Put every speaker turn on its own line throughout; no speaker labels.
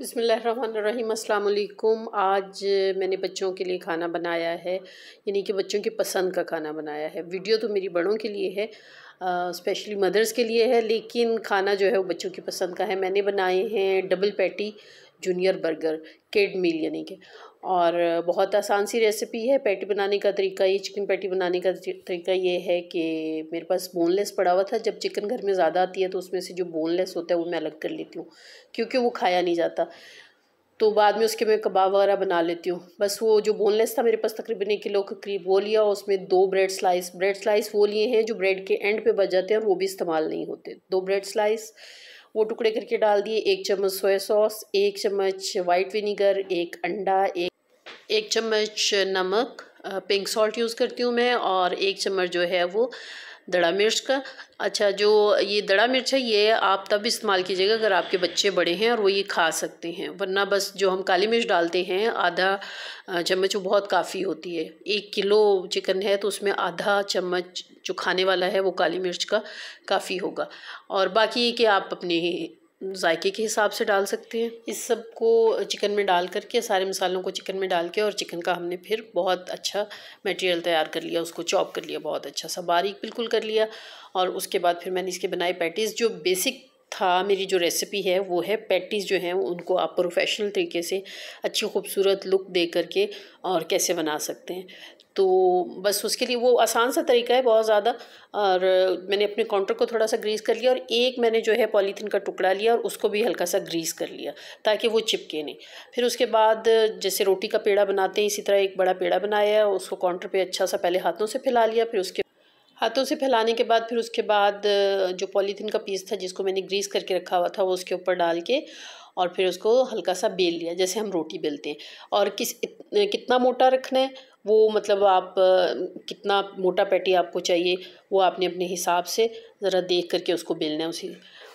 बसमीम अल्लाम आज मैंने बच्चों के लिए खाना बनाया है यानी कि बच्चों की पसंद का खाना बनाया है वीडियो तो मेरी बड़ों के लिए है स्पेशली मदर्स के लिए है लेकिन खाना जो है वो बच्चों की पसंद का है मैंने बनाए हैं double patty junior burger kid meal यानी कि और बहुत आसान सी रेसिपी है पैटी बनाने का तरीका ये चिकन पैटी बनाने का तरीका ये है कि मेरे पास बोनलेस पड़ा हुआ था जब चिकन घर में ज़्यादा आती है तो उसमें से जो बोनलेस होता है वो मैं अलग कर लेती हूँ क्योंकि वो खाया नहीं जाता तो बाद में उसके मैं कबाब वगैरह बना लेती हूँ बस वो जो बोनलेस था मेरे पास तकरीबन एक किलो का करीब वो लिया और उसमें दो ब्रेड स्लाइस ब्रेड स्लाइस वो लिए हैं जो ब्रेड के एंड पे बच जाते हैं और वो भी इस्तेमाल नहीं होते दो ब्रेड स्लाइस वो टुकड़े करके डाल दिए एक चम्मच सोया सॉस एक चम्मच वाइट विनीगर एक अंडा एक एक चम्मच नमक पिंक सॉल्ट यूज़ करती हूँ मैं और एक चम्मच जो है वो दड़ा मिर्च का अच्छा जो ये दड़ा मिर्च है ये आप तब इस्तेमाल कीजिएगा अगर आपके बच्चे बड़े हैं और वो ये खा सकते हैं वरना बस जो हम काली मिर्च डालते हैं आधा चम्मच वो बहुत काफ़ी होती है एक किलो चिकन है तो उसमें आधा चम्मच जो खाने वाला है वो काली मिर्च का काफ़ी होगा और बाकी ये कि आप अपने जायके के हिसाब से डाल सकते हैं इस सब को चिकन में डाल करके सारे मसालों को चिकन में डाल के और चिकन का हमने फिर बहुत अच्छा मटेरियल तैयार कर लिया उसको चॉप कर लिया बहुत अच्छा सा बारीक बिल्कुल कर लिया और उसके बाद फिर मैंने इसके बनाए पैटीज़ जो बेसिक था मेरी जो रेसिपी है वो है पैटीज़ जो हैं उनको आप प्रोफेशनल तरीके से अच्छी खूबसूरत लुक दे करके और कैसे बना सकते हैं तो बस उसके लिए वो आसान सा तरीका है बहुत ज़्यादा और मैंने अपने काउंटर को थोड़ा सा ग्रीस कर लिया और एक मैंने जो है पॉलीथीन का टुकड़ा लिया और उसको भी हल्का सा ग्रीस कर लिया ताकि वो चिपके नहीं फिर उसके बाद जैसे रोटी का पेड़ा बनाते हैं इसी तरह एक बड़ा पेड़ा बनाया उसको काउंटर पे अच्छा सा पहले हाथों से फैला लिया फिर उसके हाथों से फैलाने के बाद फिर उसके बाद जो पॉलीथीन का पीस था जिसको मैंने ग्रीस करके रखा हुआ था वो उसके ऊपर डाल के और फिर उसको हल्का सा बेल लिया जैसे हम रोटी बेलते हैं और किस कितना मोटा रखना है वो मतलब आप कितना मोटा पैटी आपको चाहिए वो आपने अपने हिसाब से ज़रा देख करके उसको बेलना है उसी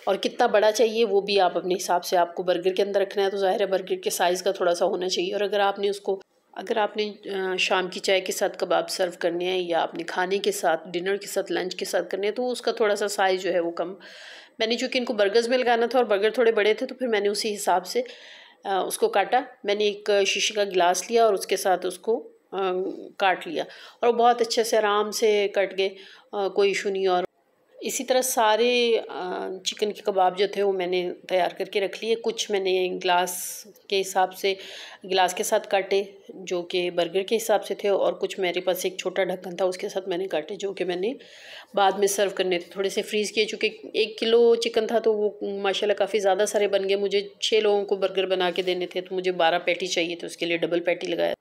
और कितना बड़ा चाहिए वो भी आप अपने हिसाब से आपको बर्गर के अंदर रखना है तो ज़ाहिर है बर्गर के साइज़ का थोड़ा सा होना चाहिए और अगर आपने उसको अगर आपने शाम की चाय के साथ कबाब सर्व करने हैं या आपने खाने के साथ डिनर के साथ लंच के साथ करने हैं तो उसका थोड़ा सा साइज़ जो है वो कम मैंने चूँकि इनको बर्गर्स में लगाना था और बर्गर थोड़े बड़े थे तो फिर मैंने उसी हिसाब से उसको काटा मैंने एक शीशे का गिलास लिया और उसके साथ उसको काट लिया और बहुत अच्छे से आराम से कट गए कोई इशू नहीं और इसी तरह सारे चिकन के कबाब जो थे वो मैंने तैयार करके रख लिए कुछ मैंने गिलास के हिसाब से गिलास के साथ काटे जो कि बर्गर के हिसाब से थे और कुछ मेरे पास एक छोटा ढक्कन था उसके साथ मैंने काटे जो कि मैंने बाद में सर्व करने थे थोड़े से फ्रीज़ किए चूँकि एक किलो चिकन था तो वो माशाल्लाह काफ़ी ज़्यादा सारे बन गए मुझे छः लोगों को बर्गर बना के देने थे तो मुझे बारह पैटी चाहिए थे उसके लिए डबल पैटी लगाया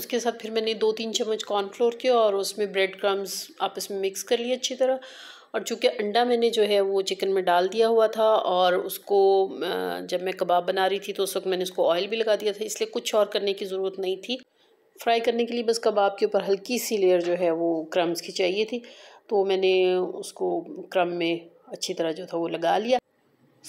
उसके साथ फिर मैंने दो तीन चम्मच कॉर्नफ्लोर किया और उसमें ब्रेड क्रम्स आपस में मिक्स कर लिए अच्छी तरह और चूँकि अंडा मैंने जो है वो चिकन में डाल दिया हुआ था और उसको जब मैं कबाब बना रही थी तो उस वक्त मैंने उसको ऑयल भी लगा दिया था इसलिए कुछ और करने की ज़रूरत नहीं थी फ्राई करने के लिए बस कबाब के ऊपर हल्की सी लेयर जो है वो क्रम्स की चाहिए थी तो मैंने उसको क्रम में अच्छी तरह जो था वो लगा लिया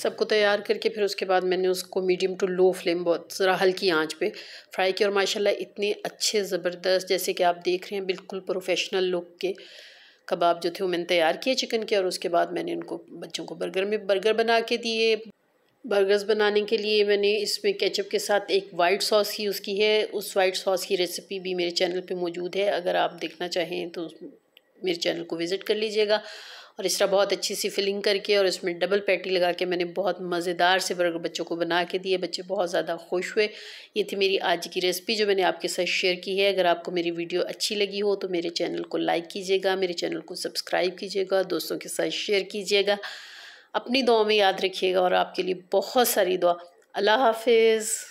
सबको तैयार करके फिर उसके बाद मैंने उसको मीडियम टू लो फ्लेम बहुत ज़रा हल्की आंच पे फ्राई किया और माशाल्लाह इतने अच्छे ज़बरदस्त जैसे कि आप देख रहे हैं बिल्कुल प्रोफेशनल लुक के कबाब जो थे वो मैंने तैयार किए चिकन के और उसके बाद मैंने उनको बच्चों को बर्गर में बर्गर बना के दिए बर्गर्स बनाने के लिए मैंने इसमें केचप के साथ एक वाइट सॉस यूज़ की है उस वाइट सॉस की रेसिपी भी मेरे चैनल पे मौजूद है अगर आप देखना चाहें तो मेरे चैनल को विज़िट कर लीजिएगा और इस तरह बहुत अच्छी सी फिलिंग करके और इसमें डबल पैटी लगा के मैंने बहुत मज़ेदार से बर्गर बच्चों को बना के दिए बच्चे बहुत ज़्यादा खुश हुए ये थी मेरी आज की रेसिपी जो मैंने आपके साथ शेयर की है अगर आपको मेरी वीडियो अच्छी लगी हो तो मेरे चैनल को लाइक कीजिएगा मेरे चैनल को सब्सक्राइब कीजिएगा दोस्तों के साथ शेयर कीजिएगा अपनी दुआ में याद रखिएगा और आपके लिए बहुत सारी दुआ अल्लाह हाफिज़